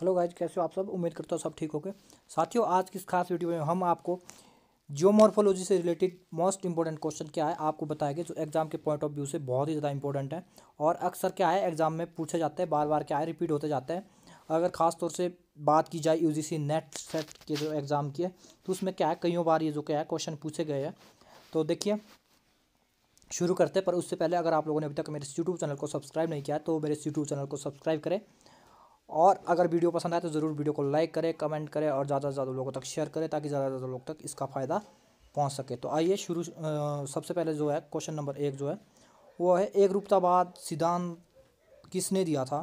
hello guys कैसे हो आप सब उम्मीद करता हूँ सब ठीक गए साथियों आज की इस खास वीडियो में हम आपको जियोमॉर्फोलॉजी से रिलेटेड मोस्ट इंपॉर्टेंट क्वेश्चन क्या है आपको बताएंगे जो एग्जाम के पॉइंट ऑफ व्यू से बहुत ही ज़्यादा इंपॉर्टेंट है और अक्सर क्या है एग्जाम में पूछे जाते हैं बार बार क्या है रिपीट होते जाते हैं अगर खास तौर से बात की जाए सी नेट सेट के जो एग्ज़ाम की है तो उसमें क्या है कईयों बार ये जो क्या है क्वेश्चन पूछे गए हैं तो देखिए शुरू करते हैं पर उससे पहले अगर आप लोगों ने अभी तक मेरे यूट्यूब चैनल को सब्सक्राइब नहीं किया तो मेरे यूट्यूब चैनल को सब्सक्राइब करें और अगर वीडियो पसंद आए तो ज़रूर वीडियो को लाइक करें कमेंट करें और ज़्यादा से ज़्यादा लोगों तक शेयर करें ताकि ज़्यादा से ज़्यादा लोग तक इसका फ़ायदा पहुँच सके तो आइए शुरू सबसे पहले जो है क्वेश्चन नंबर एक जो है वो है एक रूपतावाद सिद्धांत किसने दिया था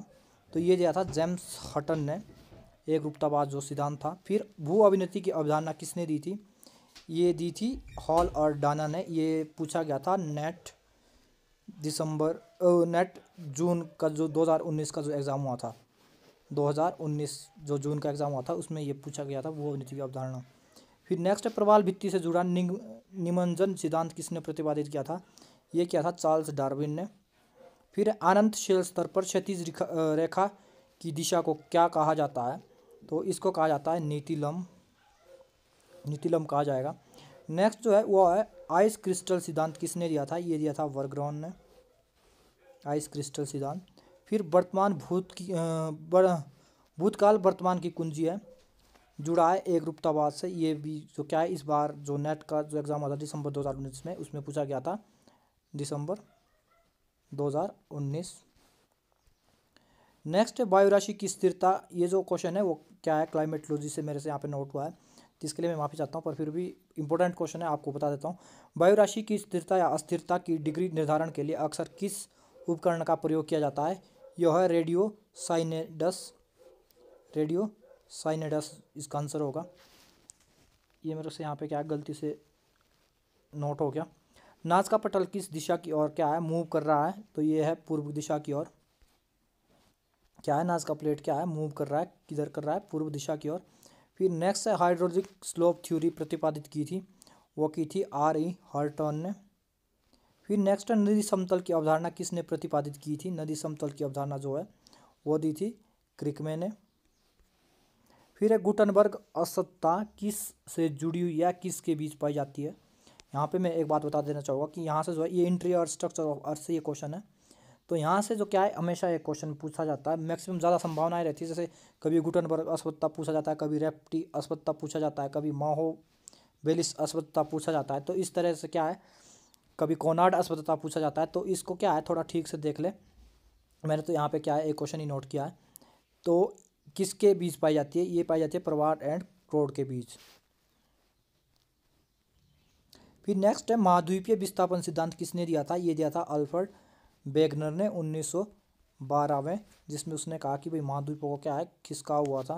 तो ये दिया था जेम्स हटन ने एक रूपतावाद जो सिद्धांत था फिर भू अभिनेत्री की अवधारणा किसने दी थी ये दी थी हॉल और डाना ने ये पूछा गया था नेट दिसंबर नेट जून का जो 2019 का जो एग्ज़ाम हुआ था 2019 जो जून का एग्ज़ाम हुआ था उसमें ये पूछा गया था वो नीति अवधारणा फिर नेक्स्ट है प्रवाल भित्ति से जुड़ा निमंजन सिद्धांत किसने प्रतिपादित किया था ये किया था चार्ल्स डार्विन ने फिर अनंत शेल स्तर पर क्षतिज रेखा की दिशा को क्या कहा जाता है तो इसको कहा जाता है नीतिलम नीतिलम कहा जाएगा नेक्स्ट जो है वो है आइस क्रिस्टल सिद्धांत किसने दिया था ये दिया था वर्ग्रॉन ने आइस क्रिस्टल सिद्धांत फिर वर्तमान भूत की भूतकाल वर्तमान की कुंजी है जुड़ा है एक रूपतावाद से ये भी जो क्या है इस बार जो नेट का जो एग्ज़ाम हुआ था दिसंबर 2019 में उसमें पूछा गया था दिसंबर 2019 नेक्स्ट राशि की स्थिरता ये जो क्वेश्चन है वो क्या है क्लाइमेटोलॉजी से मेरे से यहाँ पे नोट हुआ है जिसके लिए मैं माफ़ी चाहता हूँ पर फिर भी इंपॉर्टेंट क्वेश्चन है आपको बता देता हूँ राशि की स्थिरता या अस्थिरता की डिग्री निर्धारण के लिए अक्सर किस उपकरण का प्रयोग किया जाता है यह रेडियो साइनेडस रेडियो साइनेडस इसका आंसर होगा ये मेरे से यहाँ पे क्या गलती से नोट हो गया नाच का पटल किस दिशा की ओर क्या है मूव कर रहा है तो ये है पूर्व दिशा की ओर क्या है नाच का प्लेट क्या है मूव कर रहा है किधर कर रहा है पूर्व दिशा की ओर फिर नेक्स्ट है हाइड्रोलिक स्लोप थ्योरी प्रतिपादित की थी वो की थी आर ई हर्टन ने फिर नेक्स्ट है नदी समतल की अवधारणा किसने प्रतिपादित की थी नदी समतल की अवधारणा जो है वो दी थी क्रिकमे ने फिर है गुटनबर्ग असत्ता किस से जुड़ी हुई या किसके बीच पाई जाती है यहाँ पे मैं एक बात बता देना चाहूँगा कि यहाँ से जो है ये इंट्री और स्ट्रक्चर ऑफ अर्थ से ये क्वेश्चन है तो यहाँ से जो क्या है हमेशा ये क्वेश्चन पूछा जाता है मैक्सिमम ज़्यादा संभावनाएं रहती है जैसे कभी गुटनबर्ग अस्वत्ता पूछा जाता है कभी रेप्टी अस्वत्ता पूछा जाता है कभी माहो बेलिस अस्वत्ता पूछा जाता है तो इस तरह से क्या है कभी कोनार्ड अस्पताल पूछा जाता है तो इसको क्या है थोड़ा ठीक से देख ले मैंने तो यहाँ पे क्या है एक क्वेश्चन ही नोट किया है तो किसके बीच पाई जाती है ये पाई जाती है प्रवार एंड क्रोड़ के बीच फिर नेक्स्ट है महाद्वीपीय विस्थापन सिद्धांत किसने दिया था ये दिया था अल्फर्ड बेगनर ने बारह में जिसमें उसने कहा कि भाई महाद्वीपों को क्या है खिसका हुआ था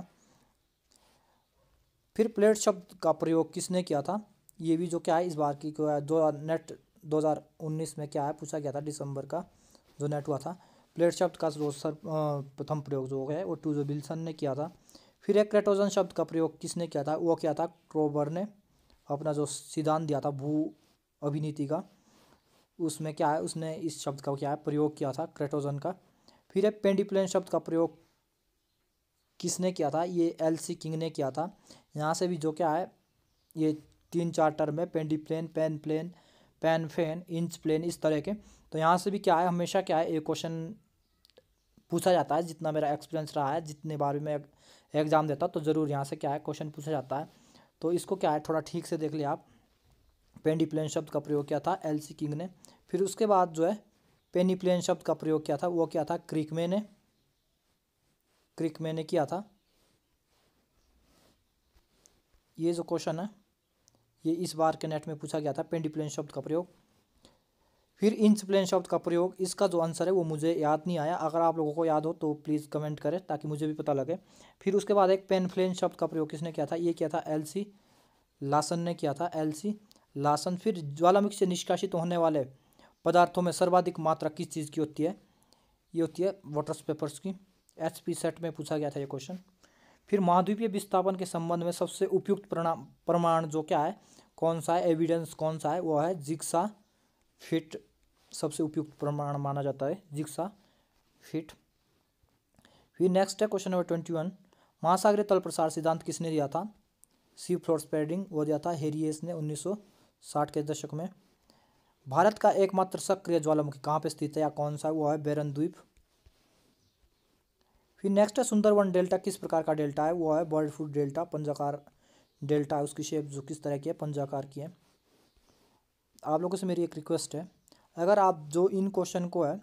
फिर प्लेट शब्द का प्रयोग किसने किया था ये भी जो क्या है इस बार की जो नेट 2019 में क्या है पूछा गया था दिसंबर का जो नेट हुआ था प्लेट शब्द का जो सर प्रथम प्रयोग जो है वो टू जो बिल्सन ने किया था फिर एक क्रेटोजन शब्द का प्रयोग किसने किया था वो किया था क्रोबर ने अपना जो सिद्धांत दिया था भू अभिनीति का उसमें क्या है उसने इस शब्द का क्या है प्रयोग किया था क्रेटोजन का फिर एक पेंडिप्लेन शब्द का प्रयोग किसने किया था ये एल सी किंग ने किया था यहाँ से भी जो क्या है ये तीन चार टर्म है पेंडिप्लेन pen plane pen fan inch plane इस तरह के तो यहाँ से भी क्या है हमेशा क्या है एक क्वेश्चन पूछा जाता है जितना मेरा एक्सपीरियंस रहा है जितने बार भी मैं एग्ज़ाम देता तो ज़रूर यहाँ से क्या है क्वेश्चन पूछा जाता है तो इसको क्या है थोड़ा ठीक से देख लिया आप पेंडी प्लेन शब्द का प्रयोग किया था एल सी किंग ने फिर उसके बाद जो है पेनी प्लेन शब्द का प्रयोग किया था वो क्या था क्रिकमे ने क्रिकमे ने किया था ये जो क्वेश्चन है ये इस बार के नेट में पूछा गया था पेंडिप्लेन शब्द का प्रयोग फिर इंच प्लेन शब्द का प्रयोग इसका जो आंसर है वो मुझे याद नहीं आया अगर आप लोगों को याद हो तो प्लीज़ कमेंट करें ताकि मुझे भी पता लगे फिर उसके बाद एक पेन फ्लेन शब्द का प्रयोग किसने किया था ये किया था एलसी लासन ने किया था एलसी लासन फिर ज्वालामुखी से निष्कासित होने वाले पदार्थों में सर्वाधिक मात्रा किस चीज़ की होती है ये होती है वाटर पेपर्स की एच सेट में पूछा गया था ये क्वेश्चन फिर महाद्वीपीय विस्थापन के संबंध में सबसे उपयुक्त प्रमाण जो क्या है कौन सा है एविडेंस कौन सा है वो है जिक्सा फिट सबसे उपयुक्त प्रमाण माना जाता है जिक्सा फिट फिर नेक्स्ट है क्वेश्चन नंबर ट्वेंटी वन महासागरीय तल प्रसार सिद्धांत किसने दिया था सी फ्लोर स्पेडिंग वो दिया था हेरियस ने 1960 के दशक में भारत का एकमात्र सक्रिय ज्वालामुखी कहाँ पर स्थित है या कौन सा है वो है बेरन द्वीप फिर नेक्स्ट है सुंदरवन डेल्टा किस प्रकार का डेल्टा है वो है बर्ड फूड डेल्टा पंजाकार डेल्टा है उसकी शेप जो किस तरह की है पंजाकार की है आप लोगों से मेरी एक रिक्वेस्ट है अगर आप जो इन क्वेश्चन को है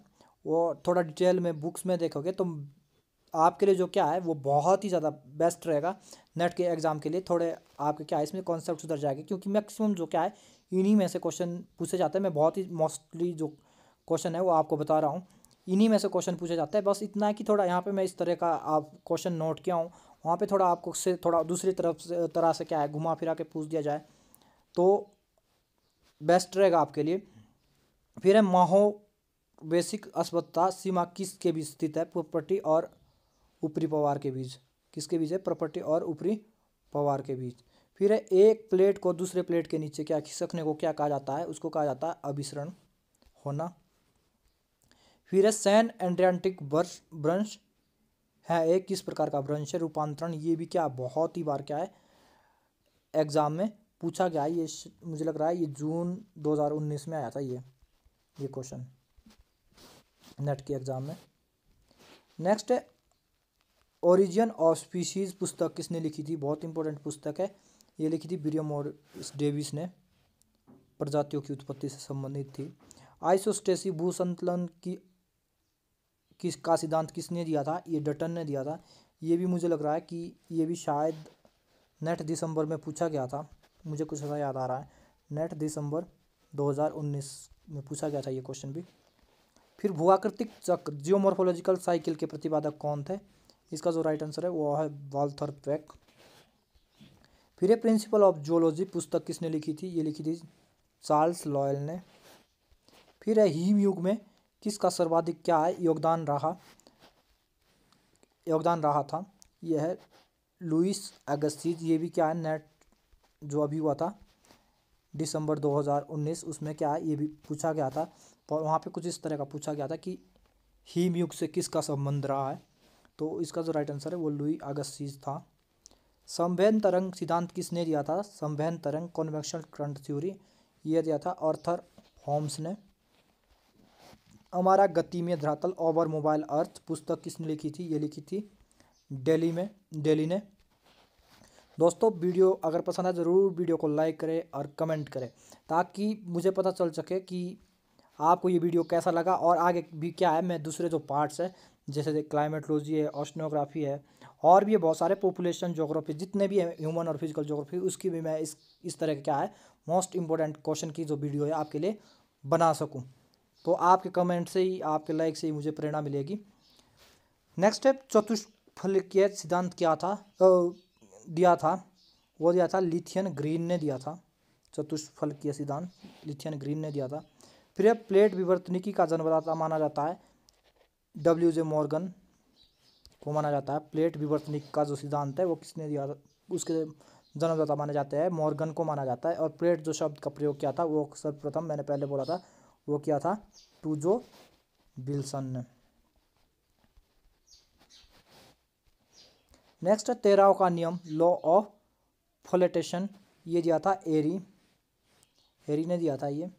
वो थोड़ा डिटेल में बुक्स में देखोगे तो आपके लिए जो क्या है वो बहुत ही ज़्यादा बेस्ट रहेगा नेट के एग्ज़ाम के लिए थोड़े आपके क्या है इसमें कॉन्सेप्ट सुधर जाएगा क्योंकि मैक्सिमम जो क्या है इन्हीं में से क्वेश्चन पूछे जाते हैं मैं बहुत ही मोस्टली जो क्वेश्चन है वो आपको बता रहा हूँ इन्हीं में से क्वेश्चन पूछा जाता है बस इतना है कि थोड़ा यहाँ पे मैं इस तरह का आप क्वेश्चन नोट किया हूँ वहाँ पे थोड़ा आपको से थोड़ा दूसरी तरफ से तरह से क्या है घुमा फिरा के पूछ दिया जाए तो बेस्ट रहेगा आपके लिए फिर है माहो बेसिक अस्पताल सीमा किस के बीच स्थित है प्रॉपर्टी और ऊपरी पवार के बीच किसके बीच है प्रॉपर्टी और ऊपरी पवार के बीच फिर है एक प्लेट को दूसरे प्लेट के नीचे क्या खिसकने को क्या कहा जाता है उसको कहा जाता है अभिसरण होना फिर है सैन एंड्रियाटिक वर्ष ब्रंश है एक किस प्रकार का ब्रंश है रूपांतरण ये भी क्या बहुत ही बार क्या है एग्ज़ाम में पूछा गया ये मुझे लग रहा है ये जून 2019 में आया था ये ये क्वेश्चन नेट के एग्ज़ाम में नेक्स्ट है ओरिजिन ऑफ स्पीशीज़ पुस्तक किसने लिखी थी बहुत इंपॉर्टेंट पुस्तक है ये लिखी थी बीरियम और डेविस ने प्रजातियों की उत्पत्ति से संबंधित थी आइसोस्टेसी भूसंतुलन की किस का सिद्धांत किसने दिया था ये डटन ने दिया था ये भी मुझे लग रहा है कि ये भी शायद नेट दिसंबर में पूछा गया था मुझे कुछ ऐसा याद आ रहा है नेट दिसंबर 2019 में पूछा गया था ये क्वेश्चन भी फिर भूआकृतिक चक्र जियोमोर्फोलॉजिकल साइकिल के प्रतिपादक कौन थे इसका जो राइट आंसर है वो है वाल्थर पैक फिर ये प्रिंसिपल ऑफ जियोलॉजी पुस्तक किसने लिखी थी ये लिखी थी चार्ल्स लॉयल ने फिर है हीम युग में किसका सर्वाधिक क्या है योगदान रहा योगदान रहा था यह है लुइस अगस्तीज ये भी क्या है नेट जो अभी हुआ था दिसंबर 2019 उसमें क्या है ये भी पूछा गया था और वहाँ पे कुछ इस तरह का पूछा गया था कि हीम युग से किसका संबंध रहा है तो इसका जो राइट आंसर है वो लुई अगस्तीज था संवहन तरंग सिद्धांत किसने दिया था संवहन तरंग कॉन्वेक्शन करंट थ्योरी ये दिया था आर्थर होम्स ने हमारा गति में धरातल ओवर मोबाइल अर्थ पुस्तक किसने लिखी थी ये लिखी थी डेली में डेली ने दोस्तों वीडियो अगर पसंद आए ज़रूर वीडियो को लाइक करें और कमेंट करें ताकि मुझे पता चल सके कि आपको ये वीडियो कैसा लगा और आगे भी क्या है मैं दूसरे जो पार्ट्स है जैसे क्लाइमेटोलॉजी है ऑस्टनोग्राफी है और भी बहुत सारे पॉपुलेशन जोग्राफी जितने भी हैं ह्यूमन और फिजिकल जोग्राफी उसकी भी मैं इस इस तरह का क्या है मोस्ट इंपॉर्टेंट क्वेश्चन की जो वीडियो है आपके लिए बना सकूँ तो आपके कमेंट से ही आपके लाइक से ही मुझे प्रेरणा मिलेगी नेक्स्ट है चतुष्फलकीय सिद्धांत क्या था दिया था वो दिया था लिथियन ग्रीन ने दिया था चतुष्फलकीय सिद्धांत लिथियन ग्रीन ने दिया था फिर यह प्लेट विवर्तनिकी का जन्मदाता माना जाता है डब्ल्यू जे मॉर्गन को माना जाता है प्लेट विवर्तनिक का जो सिद्धांत है वो किसने दिया उसके जन्मदाता माना जाता है मॉर्गन को माना जाता है और प्लेट जो शब्द का प्रयोग किया था वो सर्वप्रथम मैंने पहले बोला था वो क्या था टूजो बिल्सन ने नेक्स्ट तेरह का नियम लॉ ऑफ फोलेटेशन ये दिया था एरी एरी ने दिया था ये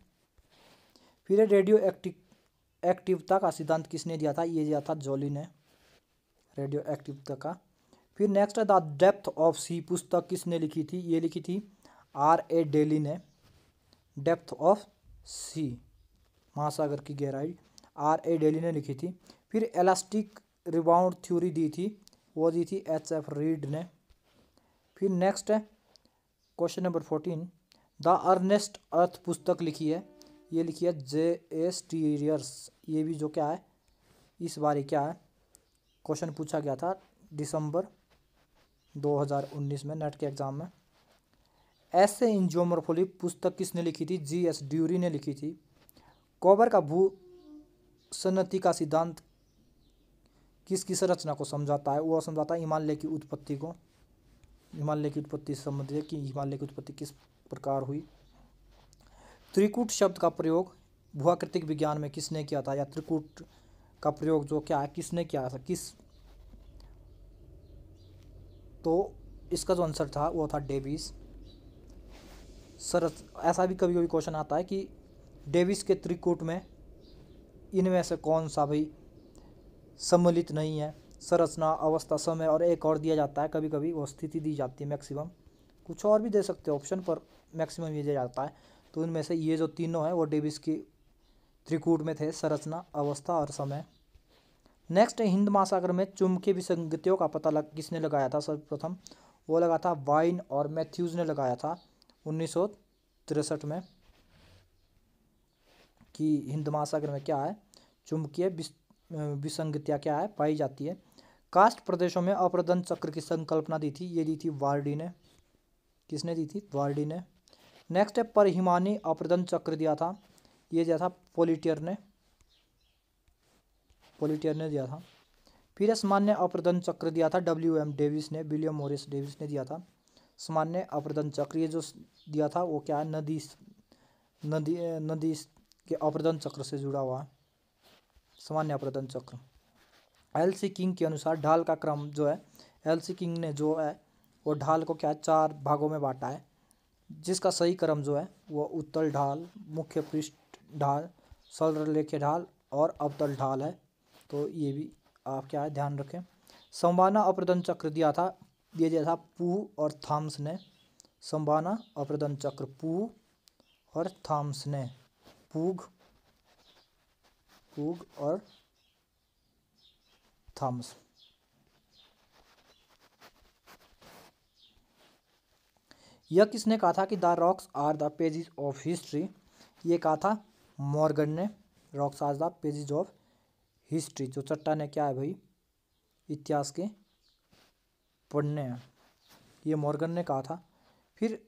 फिर रेडियो एक्टिव एक्टिवता का सिद्धांत किसने दिया था ये दिया था जोली ने रेडियो एक्टिवता का फिर next the depth of sea पुस्तक किसने लिखी थी ये लिखी थी आर ए डेली ने डेप्थ ऑफ सी महासागर की गहराई आर ए डेली ने लिखी थी फिर एलास्टिक रिबाउंड थ्योरी दी थी वो दी थी एच एफ रीड ने फिर नेक्स्ट है question number fourteen the earnest earth पुस्तक लिखी है ये लिखी है जे एस टीरियर्स ये भी जो क्या है इस बारे क्या है क्वेश्चन पूछा गया था दिसंबर 2019 में नेट के एग्ज़ाम में ऐसे इंजोमरफोली पुस्तक किसने लिखी थी जी एस ड्यूरी ने लिखी थी कोबर का भू सन्नति का सिद्धांत किस किस रचना को समझाता है वह समझाता है हिमालय की उत्पत्ति को हिमालय की उत्पत्ति से संबंधित है कि हिमालय की उत्पत्ति किस प्रकार हुई त्रिकूट शब्द का प्रयोग भूआकृतिक विज्ञान में किसने किया था या त्रिकूट का प्रयोग जो क्या है किसने किया था किस तो इसका जो आंसर था वो था डेविस सर ऐसा भी कभी कभी क्वेश्चन आता है कि डेविस के त्रिकूट में इनमें से कौन सा भी सम्मिलित नहीं है संरचना अवस्था समय और एक और दिया जाता है कभी कभी वो स्थिति दी जाती है मैक्सिमम कुछ और भी दे सकते हो ऑप्शन पर मैक्सिमम ये दिया जाता है तो उनमें से ये जो तीनों हैं वो डेविस की त्रिकूट में थे संरचना अवस्था और समय नेक्स्ट हिंद महासागर में चुंबकीय विसंगतियों का पता लग किसने लगाया था सर्वप्रथम वो लगा था वाइन और मैथ्यूज़ ने लगाया था उन्नीस में कि हिंद महासागर में क्या है चुंबकीय विसंगतियाँ क्या है पाई जाती है कास्ट प्रदेशों में अप्रदन चक्र की संकल्पना दी थी ये दी थी वार्डी ने किसने दी थी वार्डी ने नेक्स्ट है परहिमानी अप्रदन चक्र दिया था ये दिया था पोलिटियर ने पोलिटियर ने दिया था फिर सामान्य अप्रदन चक्र दिया था डब्ल्यू एम डेविस ने विलियम मोरिस डेविस ने दिया था सामान्य अप्रदन चक्र ये जो दिया था वो क्या है नदी नदी नदी के अप्रदन चक्र से जुड़ा हुआ है सामान्य अप्रदन चक्र एल सी किंग के अनुसार ढाल का क्रम जो है एल सी किंग ने जो है वो ढाल को क्या चार भागों में बांटा है जिसका सही क्रम जो है वो उत्तल ढाल मुख्य पृष्ठ ढाल सरलेख्य ढाल और अवतल ढाल है तो ये भी आप क्या है ध्यान रखें संवाना अप्रदन चक्र दिया था दिया गया था पूह और थाम्स ने संवाना अप्रदन चक्र पूह और थाम्स ने पूग पूग और थम्स यह किसने कहा था कि the rocks are the pages of history ये कहा था मॉर्गन ने rocks are the pages of history जो चट्टान है क्या है भाई इतिहास के पढ़ने हैं ये मॉर्गन ने कहा था फिर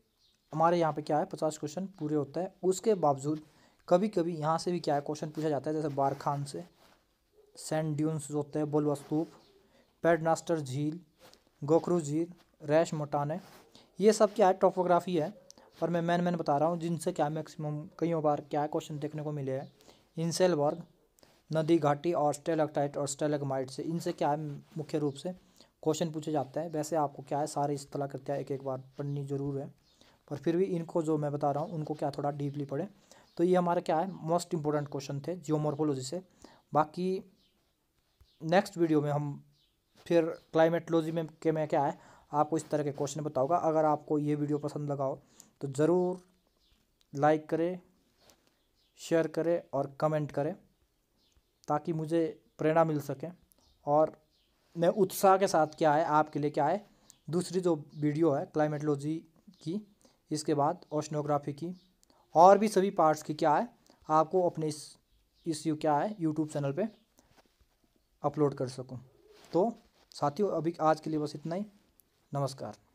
हमारे यहाँ पे क्या है पचास क्वेश्चन पूरे होता है उसके बावजूद कभी कभी यहाँ से भी क्या है क्वेश्चन पूछा जाता है जैसे बार खान से सेंट ड्यून्स जो होते हैं बुलवा पेडनास्टर झील गोखरू झील रैश मोटाने ये सब क्या है टोपोग्राफी है और मैं मैन मैन बता रहा हूँ जिनसे क्या मैक्सिमम कईयों बार क्या क्वेश्चन देखने को मिले हैं इंसेल वर्ग नदी घाटी और स्टेलकटाइट और स्टेलकमाइट से इनसे क्या है मुख्य रूप से क्वेश्चन पूछे जाते हैं वैसे आपको क्या है सारे इस तरह कृत्या एक एक बार पढ़नी जरूर है पर फिर भी इनको जो मैं बता रहा हूँ उनको क्या थोड़ा डीपली पढ़ें तो ये हमारा क्या है मोस्ट इम्पोर्टेंट क्वेश्चन थे जियोमोरफोलॉजी से बाकी नेक्स्ट वीडियो में हम फिर क्लाइमेटोलॉजी में के में क्या है आपको इस तरह के क्वेश्चन बताऊँगा अगर आपको ये वीडियो पसंद लगा हो तो ज़रूर लाइक करें शेयर करें और कमेंट करें ताकि मुझे प्रेरणा मिल सके और मैं उत्साह के साथ क्या है आपके लिए क्या है दूसरी जो वीडियो है क्लाइमेटोलॉजी की इसके बाद ओशनोग्राफी की और भी सभी पार्ट्स की क्या है आपको अपने इस इस यू क्या है यूट्यूब चैनल पे अपलोड कर सकूँ तो साथियों अभी आज के लिए बस इतना ही नमस्कार